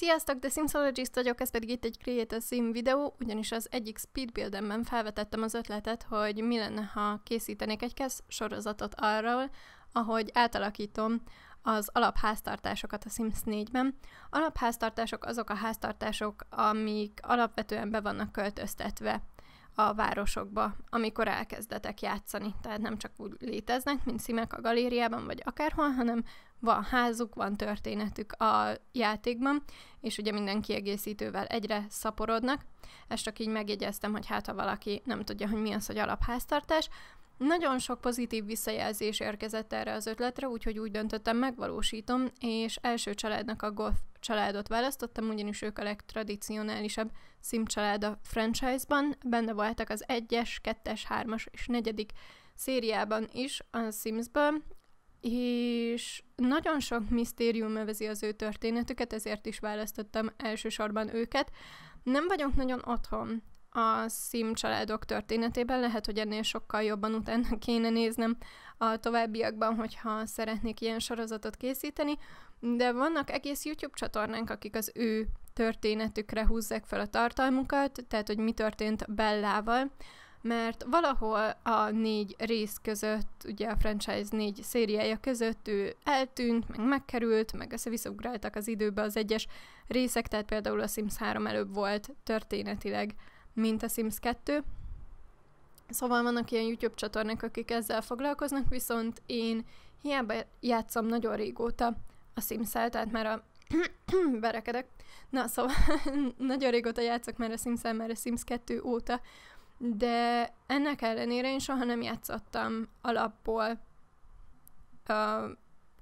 Sziasztok, de Simsologist vagyok, ez pedig itt egy Create a Sim videó, ugyanis az egyik speedbuildemben felvetettem az ötletet, hogy mi lenne, ha készítenék egy kesz sorozatot arról, ahogy átalakítom az alapháztartásokat a Sims 4-ben. Alapháztartások azok a háztartások, amik alapvetően be vannak költöztetve a városokba, amikor elkezdetek játszani. Tehát nem csak úgy léteznek, mint szímek a galériában, vagy akárhol, hanem van házuk, van történetük a játékban, és ugye minden kiegészítővel egyre szaporodnak. Ezt csak így megjegyeztem, hogy hát ha valaki nem tudja, hogy mi az, hogy alapháztartás. Nagyon sok pozitív visszajelzés érkezett erre az ötletre, úgyhogy úgy döntöttem, megvalósítom, és első családnak a golf családot választottam, ugyanis ők a legtradicionálisabb sim család a franchise-ban, benne voltak az 1-es, 2-es, 3-as és 4 szériában is a Sims-ből, és nagyon sok misztérium övezi az ő történetüket, ezért is választottam elsősorban őket. Nem vagyok nagyon otthon a Sim családok történetében, lehet, hogy ennél sokkal jobban utána kéne néznem a továbbiakban, hogyha szeretnék ilyen sorozatot készíteni, de vannak egész YouTube csatornánk, akik az ő történetükre húzzák fel a tartalmukat, tehát hogy mi történt Bellával, mert valahol a négy rész között, ugye a franchise négy szériája között ő eltűnt, meg megkerült, meg össze visszaugráltak az időbe az egyes részek, tehát például a Sims 3 előbb volt történetileg, mint a Sims 2. Szóval vannak ilyen YouTube csatornák, akik ezzel foglalkoznak, viszont én hiába játszom nagyon régóta a sims tehát már a berekedek. Na, szóval nagyon régóta játszok már a sims már a Sims 2 óta, de ennek ellenére én soha nem játszottam alapból uh,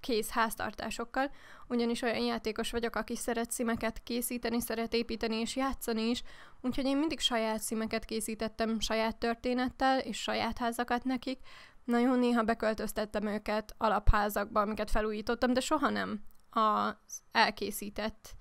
kész háztartásokkal, ugyanis olyan játékos vagyok, aki szeret szimeket készíteni, szeret építeni és játszani is, úgyhogy én mindig saját szimeket készítettem saját történettel és saját házakat nekik. Nagyon néha beköltöztettem őket alapházakba, amiket felújítottam, de soha nem az elkészített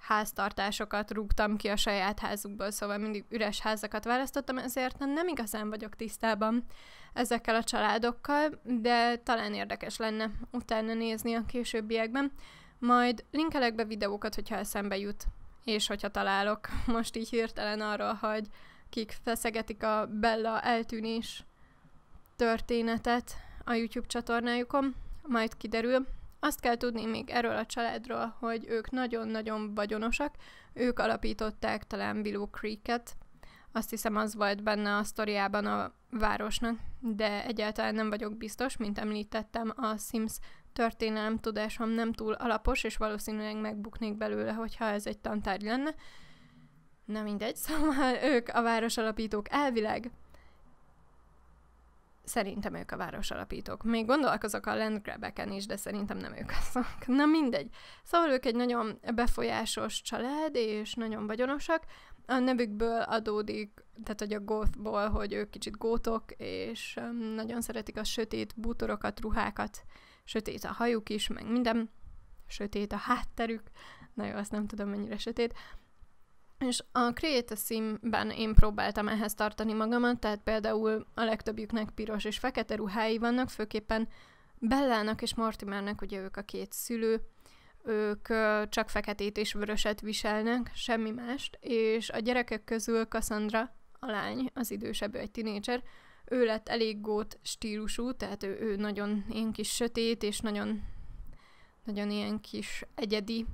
háztartásokat rúgtam ki a saját házukból, szóval mindig üres házakat választottam, ezért nem igazán vagyok tisztában ezekkel a családokkal, de talán érdekes lenne utána nézni a későbbiekben. Majd linkelek be videókat, hogyha eszembe jut, és hogyha találok. Most így hirtelen arról, hogy kik feszegetik a Bella eltűnés történetet a YouTube csatornájukon, majd kiderül. Azt kell tudni még erről a családról, hogy ők nagyon-nagyon vagyonosak. Ők alapították talán Willow Creek-et. Azt hiszem, az volt benne a sztoriában a városnak, de egyáltalán nem vagyok biztos, mint említettem, a Sims történelem tudásom nem túl alapos, és valószínűleg megbuknék belőle, hogyha ez egy tantárgy lenne. Na mindegy, szóval ők a város alapítók elvileg Szerintem ők a városalapítók. Még gondolkozok a landgrabeken is, de szerintem nem ők azok. Na mindegy. Szóval ők egy nagyon befolyásos család, és nagyon vagyonosak. A nevükből adódik, tehát hogy a gothból, hogy ők kicsit gótok, és nagyon szeretik a sötét bútorokat, ruhákat, sötét a hajuk is, meg minden sötét a hátterük. Na jó, azt nem tudom, mennyire sötét. És a Create a Sim-ben én próbáltam ehhez tartani magamat, tehát például a legtöbbjüknek piros és fekete ruhái vannak, főképpen Bellának és Mortimernek, ugye ők a két szülő, ők csak feketét és vöröset viselnek, semmi mást, és a gyerekek közül Cassandra, a lány, az idősebb, egy tinédzser, ő lett elég gót stílusú, tehát ő, ő nagyon én kis sötét, és nagyon, nagyon ilyen kis egyedi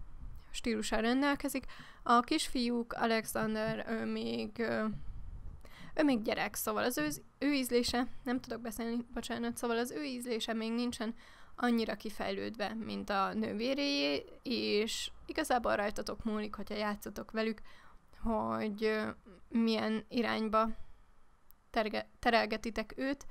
stílussal rendelkezik. A kisfiúk, Alexander, ő még, ő még gyerek, szóval az ő, ő ízlése, nem tudok beszélni, bocsánat, szóval az ő ízlése még nincsen annyira kifejlődve, mint a nővéréjé, és igazából rajtatok múlik, hogyha játszotok velük, hogy milyen irányba terge- terelgetitek őt,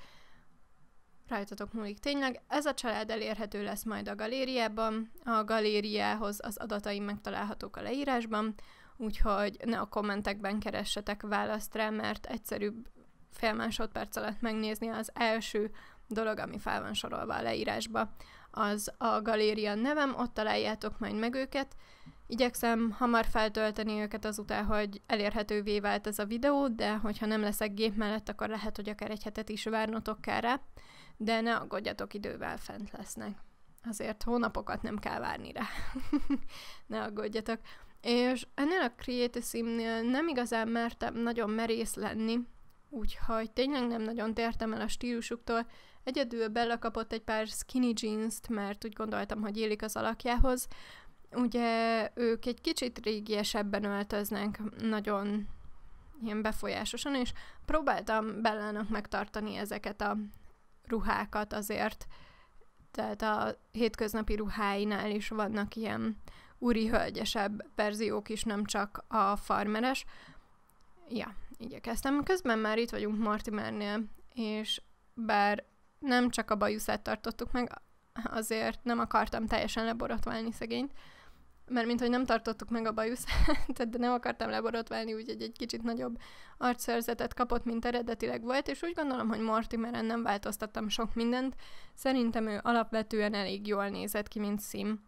rajtatok múlik. Tényleg ez a család elérhető lesz majd a galériában, a galériához az adataim megtalálhatók a leírásban, úgyhogy ne a kommentekben keressetek választ rá, mert egyszerűbb fél másodperc alatt megnézni az első dolog, ami fel van sorolva a leírásba, az a galéria nevem, ott találjátok majd meg őket. Igyekszem hamar feltölteni őket azután, hogy elérhetővé vált ez a videó, de hogyha nem leszek gép mellett, akkor lehet, hogy akár egy hetet is várnotok kell rá de ne aggódjatok, idővel fent lesznek. Azért hónapokat nem kell várni rá. ne aggódjatok. És ennél a Creative nem igazán mertem nagyon merész lenni, úgyhogy tényleg nem nagyon tértem el a stílusuktól. Egyedül Bella kapott egy pár skinny jeans-t, mert úgy gondoltam, hogy élik az alakjához. Ugye ők egy kicsit régiesebben öltöznek, nagyon ilyen befolyásosan, és próbáltam Bellának megtartani ezeket a ruhákat azért. Tehát a hétköznapi ruháinál is vannak ilyen úri hölgyesebb verziók is, nem csak a farmeres. Ja, igyekeztem. Közben már itt vagyunk Mortimernél, és bár nem csak a bajuszát tartottuk meg, azért nem akartam teljesen leborotválni szegényt, mert mint hogy nem tartottuk meg a bajuszát, de nem akartam leborotválni, úgyhogy egy kicsit nagyobb arcszerzetet kapott, mint eredetileg volt, és úgy gondolom, hogy Mortimeren nem változtattam sok mindent. Szerintem ő alapvetően elég jól nézett ki, mint szím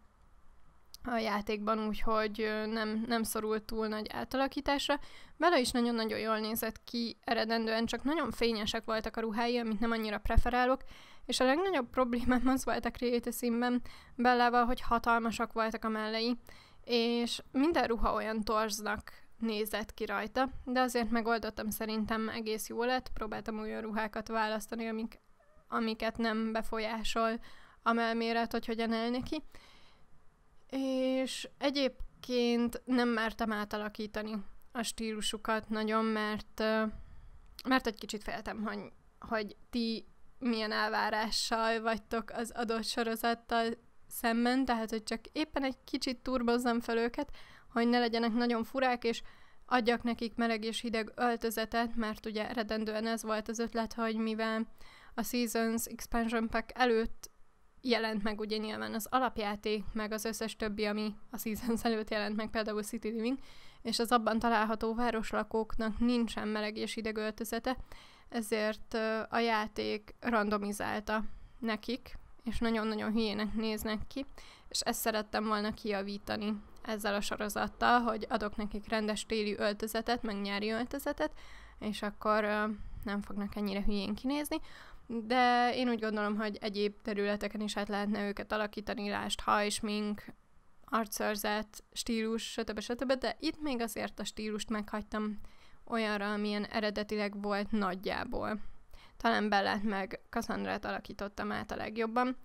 a játékban, úgyhogy nem, nem szorult túl nagy átalakításra. Bela is nagyon-nagyon jól nézett ki eredendően, csak nagyon fényesek voltak a ruhái, amit nem annyira preferálok, és a legnagyobb problémám az volt a Creative színben Bellával, hogy hatalmasak voltak a mellei, és minden ruha olyan torznak nézett ki rajta, de azért megoldottam szerintem egész jól lett, próbáltam olyan ruhákat választani, amik, amiket nem befolyásol a mellméret, hogy hogyan el neki. És egyébként nem mertem átalakítani a stílusukat nagyon, mert, mert egy kicsit féltem, hogy, hogy ti milyen elvárással vagytok az adott sorozattal szemben, tehát hogy csak éppen egy kicsit turbozzam fel őket, hogy ne legyenek nagyon furák, és adjak nekik meleg és hideg öltözetet, mert ugye eredendően ez volt az ötlet, hogy mivel a Seasons Expansion Pack előtt jelent meg ugye nyilván az alapjáték, meg az összes többi, ami a Seasons előtt jelent meg, például City Living, és az abban található városlakóknak nincsen meleg és hideg öltözete, ezért a játék randomizálta nekik, és nagyon-nagyon hülyének néznek ki, és ezt szerettem volna kiavítani ezzel a sorozattal, hogy adok nekik rendes téli öltözetet, meg nyári öltözetet, és akkor nem fognak ennyire hülyén kinézni, de én úgy gondolom, hogy egyéb területeken is át lehetne őket alakítani, lást hajsmink, arcszörzet, stílus, stb. stb. De itt még azért a stílust meghagytam olyanra, amilyen eredetileg volt nagyjából. Talán Bellet meg Cassandra alakítottam át a legjobban,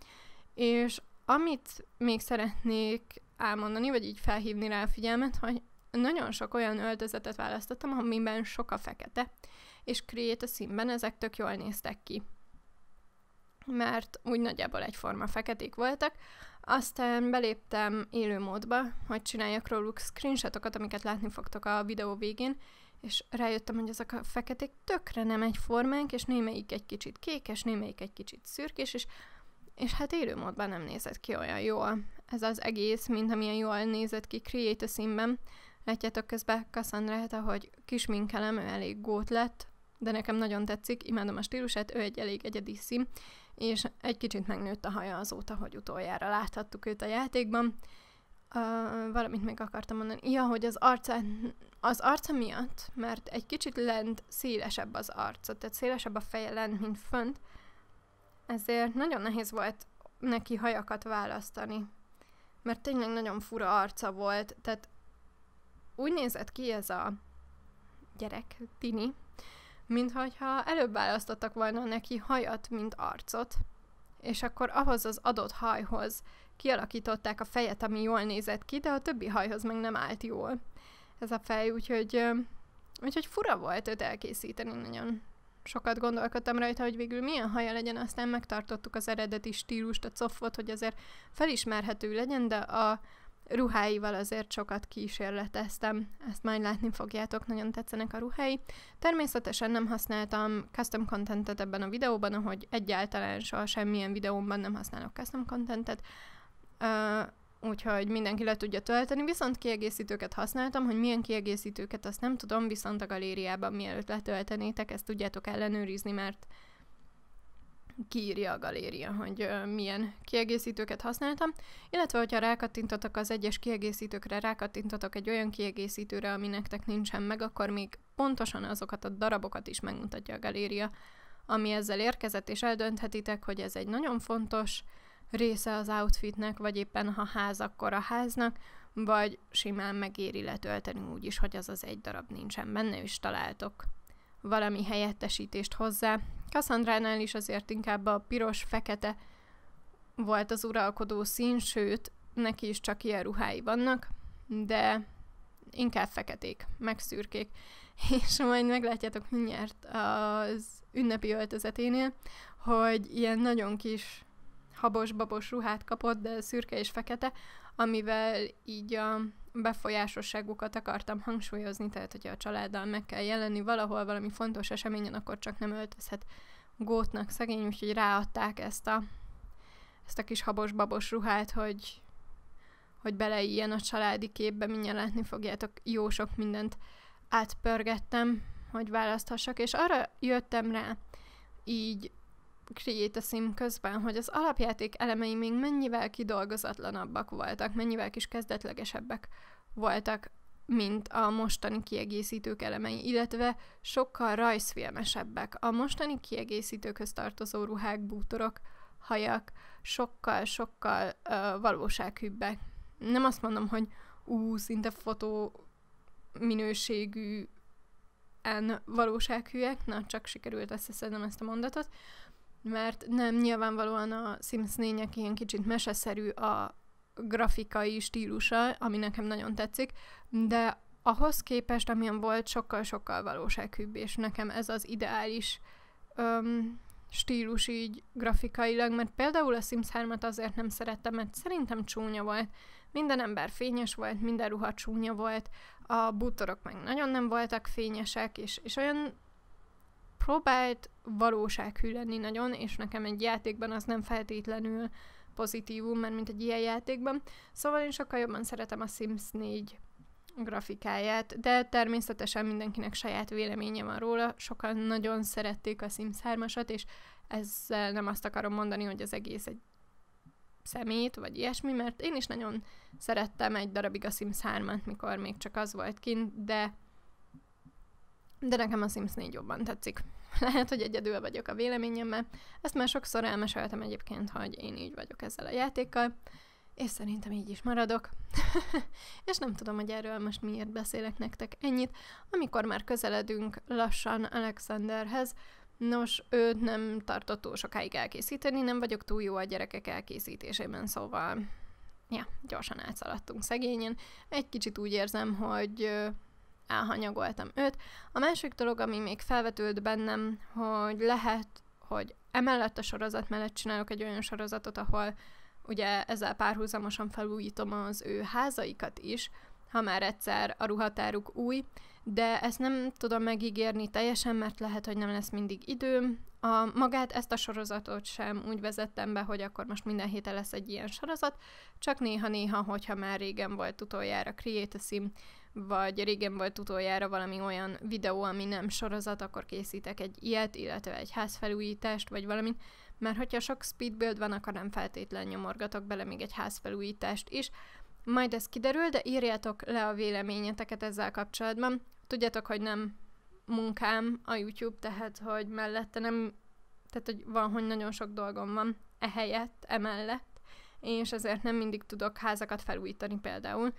és amit még szeretnék elmondani, vagy így felhívni rá a figyelmet, hogy nagyon sok olyan öltözetet választottam, amiben sok a fekete, és krét a színben ezek tök jól néztek ki. Mert úgy nagyjából egyforma feketék voltak, aztán beléptem élő módba, hogy csináljak róluk screenshotokat, amiket látni fogtok a videó végén, és rájöttem, hogy ezek a feketék tökre nem egyformánk, és némelyik egy kicsit kékes, némelyik egy kicsit szürkés, és, és hát élőmódban nem nézett ki olyan jól. Ez az egész, mint amilyen jól nézett ki Create a színben. Látjátok közben hát ahogy kisminkelem, ő elég gót lett, de nekem nagyon tetszik, imádom a stílusát, ő egy elég egyedi szín, és egy kicsit megnőtt a haja azóta, hogy utoljára láthattuk őt a játékban. Uh, valamit meg akartam mondani. Ja, hogy az arca, az arca miatt, mert egy kicsit lent szélesebb az arca, tehát szélesebb a feje lent, mint fönt, ezért nagyon nehéz volt neki hajakat választani. Mert tényleg nagyon fura arca volt, tehát úgy nézett ki ez a gyerek, Tini, mintha előbb választottak volna neki hajat, mint arcot, és akkor ahhoz az adott hajhoz kialakították a fejet, ami jól nézett ki, de a többi hajhoz meg nem állt jól ez a fej, úgyhogy, úgyhogy fura volt őt elkészíteni nagyon. Sokat gondolkodtam rajta, hogy végül milyen haja legyen, aztán megtartottuk az eredeti stílust, a coffot, hogy azért felismerhető legyen, de a ruháival azért sokat kísérleteztem. Ezt majd látni fogjátok, nagyon tetszenek a ruhái. Természetesen nem használtam custom contentet ebben a videóban, ahogy egyáltalán soha semmilyen videómban nem használok custom contentet, úgyhogy mindenki le tudja tölteni, viszont kiegészítőket használtam, hogy milyen kiegészítőket, azt nem tudom, viszont a galériában mielőtt letöltenétek, ezt tudjátok ellenőrizni, mert kiírja a galéria, hogy uh, milyen kiegészítőket használtam, illetve hogyha rákattintotok az egyes kiegészítőkre, rákattintotok egy olyan kiegészítőre, ami nektek nincsen meg, akkor még pontosan azokat a darabokat is megmutatja a galéria, ami ezzel érkezett, és eldönthetitek, hogy ez egy nagyon fontos része az outfitnek, vagy éppen ha ház, akkor a háznak, vagy simán megéri letölteni úgy is, hogy az az egy darab nincsen benne, és találtok valami helyettesítést hozzá. Kassandránál is azért inkább a piros-fekete volt az uralkodó szín, sőt, neki is csak ilyen ruhái vannak, de inkább feketék, meg szürkék. És majd meglátjátok mindjárt az ünnepi öltözeténél, hogy ilyen nagyon kis habos-babos ruhát kapott, de szürke és fekete, amivel így a befolyásosságukat akartam hangsúlyozni, tehát hogyha a családdal meg kell jelenni valahol valami fontos eseményen, akkor csak nem öltözhet gótnak szegény, úgyhogy ráadták ezt a, ezt a kis habos-babos ruhát, hogy, hogy beleíjen a családi képbe, mindjárt látni fogjátok, jó sok mindent átpörgettem, hogy választhassak, és arra jöttem rá így kriéteszim közben, hogy az alapjáték elemei még mennyivel kidolgozatlanabbak voltak, mennyivel kis kezdetlegesebbek voltak, mint a mostani kiegészítők elemei, illetve sokkal rajzfilmesebbek. A mostani kiegészítőkhöz tartozó ruhák, bútorok, hajak sokkal-sokkal uh, valósághűbbek. Nem azt mondom, hogy ú, szinte fotó minőségűen valósághűek, na csak sikerült összeszednem ezt a mondatot, mert nem nyilvánvalóan a Sims 4 ilyen kicsit meseszerű a grafikai stílusa, ami nekem nagyon tetszik, de ahhoz képest, amilyen volt, sokkal-sokkal valósághűbb, és nekem ez az ideális öm, stílus így grafikailag, mert például a Sims 3-at azért nem szerettem, mert szerintem csúnya volt. Minden ember fényes volt, minden ruha csúnya volt, a bútorok meg nagyon nem voltak fényesek, és, és olyan próbált valósághű lenni nagyon, és nekem egy játékban az nem feltétlenül pozitívum, mert mint egy ilyen játékban. Szóval én sokkal jobban szeretem a Sims 4 grafikáját, de természetesen mindenkinek saját véleménye van róla. Sokan nagyon szerették a Sims 3-asat, és ezzel nem azt akarom mondani, hogy az egész egy szemét, vagy ilyesmi, mert én is nagyon szerettem egy darabig a Sims 3-at, mikor még csak az volt kint, de de nekem a Sims 4 jobban tetszik. Lehet, hogy egyedül vagyok a véleményemmel, ezt már sokszor elmeséltem egyébként, hogy én így vagyok ezzel a játékkal, és szerintem így is maradok. és nem tudom, hogy erről most miért beszélek nektek ennyit, amikor már közeledünk lassan Alexanderhez, Nos, őt nem tartott túl sokáig elkészíteni, nem vagyok túl jó a gyerekek elkészítésében, szóval ja, gyorsan átszaladtunk szegényen. Egy kicsit úgy érzem, hogy elhanyagoltam őt. A másik dolog, ami még felvetült bennem, hogy lehet, hogy emellett a sorozat mellett csinálok egy olyan sorozatot, ahol ugye ezzel párhuzamosan felújítom az ő házaikat is, ha már egyszer a ruhatáruk új, de ezt nem tudom megígérni teljesen, mert lehet, hogy nem lesz mindig időm. A, magát ezt a sorozatot sem úgy vezettem be, hogy akkor most minden héten lesz egy ilyen sorozat, csak néha-néha, hogyha már régen volt utoljára Create a Sim, vagy régen volt utoljára valami olyan videó, ami nem sorozat, akkor készítek egy ilyet, illetve egy házfelújítást, vagy valamit, mert hogyha sok speedbuild van, akkor nem feltétlen nyomorgatok bele még egy házfelújítást is. Majd ez kiderül, de írjátok le a véleményeteket ezzel kapcsolatban. Tudjátok, hogy nem munkám a YouTube, tehát hogy mellette nem, tehát hogy van, hogy nagyon sok dolgom van ehelyett, emellett, és ezért nem mindig tudok házakat felújítani például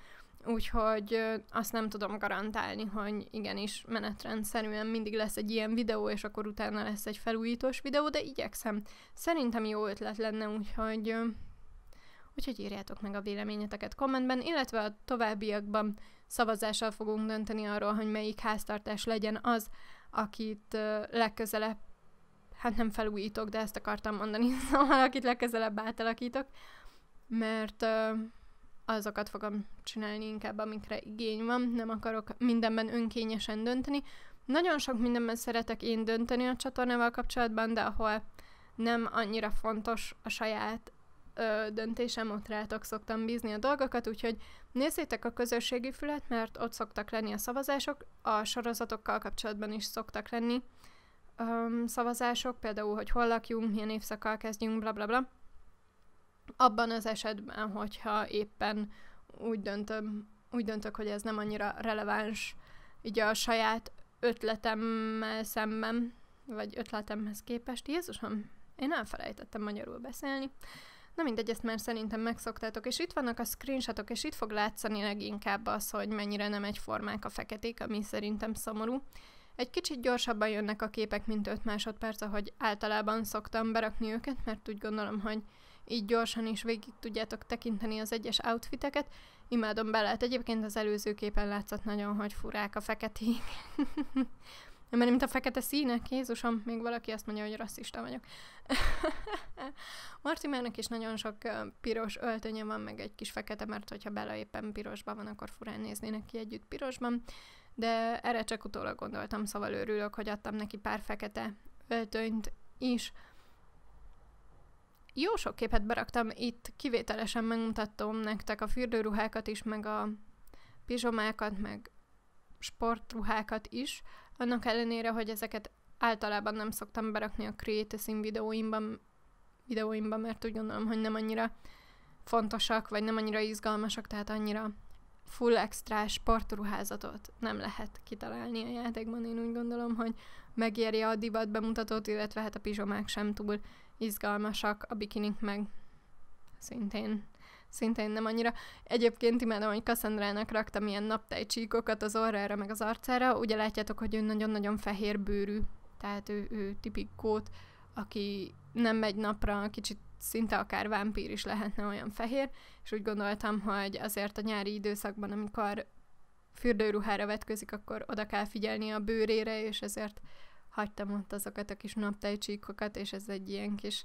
Úgyhogy azt nem tudom garantálni, hogy igenis menetrendszerűen mindig lesz egy ilyen videó, és akkor utána lesz egy felújítós videó, de igyekszem. Szerintem jó ötlet lenne, úgyhogy, úgyhogy írjátok meg a véleményeteket kommentben, illetve a továbbiakban szavazással fogunk dönteni arról, hogy melyik háztartás legyen az, akit legközelebb, hát nem felújítok, de ezt akartam mondani, szóval akit legközelebb átalakítok, mert azokat fogom csinálni inkább, amikre igény van, nem akarok mindenben önkényesen dönteni. Nagyon sok mindenben szeretek én dönteni a csatornával kapcsolatban, de ahol nem annyira fontos a saját ö, döntésem, ott rátok szoktam bízni a dolgokat, úgyhogy nézzétek a közösségi fület, mert ott szoktak lenni a szavazások, a sorozatokkal kapcsolatban is szoktak lenni ö, szavazások, például, hogy hol lakjunk, milyen évszakkal kezdjünk, blablabla. bla bla abban az esetben, hogyha éppen úgy, döntöm, úgy döntök, hogy ez nem annyira releváns így a saját ötletemmel szemben, vagy ötletemhez képest. Jézusom, én elfelejtettem magyarul beszélni. Na mindegy, ezt már szerintem megszoktátok, és itt vannak a screenshotok, és itt fog látszani leginkább az, hogy mennyire nem egyformák a feketék, ami szerintem szomorú. Egy kicsit gyorsabban jönnek a képek, mint 5 másodperc, ahogy általában szoktam berakni őket, mert úgy gondolom, hogy így gyorsan is végig tudjátok tekinteni az egyes outfiteket. Imádom bele, hát Egyébként az előző képen látszott nagyon, hogy furák a feketék. Mert mint a fekete színek, Jézusom, még valaki azt mondja, hogy rasszista vagyok. Mortimernek is nagyon sok piros öltönye van, meg egy kis fekete, mert hogyha Bella éppen pirosban van, akkor furán néznének ki együtt pirosban. De erre csak utólag gondoltam, szóval örülök, hogy adtam neki pár fekete öltönyt is jó sok képet beraktam, itt kivételesen megmutattam nektek a fürdőruhákat is, meg a pizsomákat, meg sportruhákat is, annak ellenére, hogy ezeket általában nem szoktam berakni a Create a videóimban, videóimban, mert úgy gondolom, hogy nem annyira fontosak, vagy nem annyira izgalmasak, tehát annyira full extra sportruházatot nem lehet kitalálni a játékban, én úgy gondolom, hogy megéri a divat bemutatót, illetve hát a pizsomák sem túl izgalmasak, a bikinik meg szintén szintén nem annyira. Egyébként imádom, hogy Cassandrának raktam ilyen naptejcsíkokat az orrára, meg az arcára. Ugye látjátok, hogy ő nagyon-nagyon fehér bőrű, tehát ő, ő tipikót, aki nem megy napra, kicsit szinte akár vámpír is lehetne olyan fehér, és úgy gondoltam, hogy azért a nyári időszakban, amikor fürdőruhára vetközik, akkor oda kell figyelni a bőrére, és ezért hagytam ott azokat a kis naptejcsíkokat, és ez egy ilyen kis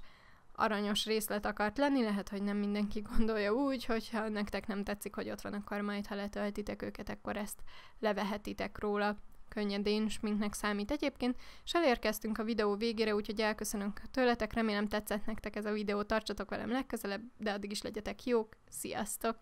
aranyos részlet akart lenni, lehet, hogy nem mindenki gondolja úgy, hogyha nektek nem tetszik, hogy ott van, akkor majd, ha letöltitek őket, akkor ezt levehetitek róla könnyedén, sminknek számít egyébként, és elérkeztünk a videó végére, úgyhogy elköszönök tőletek, remélem tetszett nektek ez a videó, tartsatok velem legközelebb, de addig is legyetek jók, sziasztok!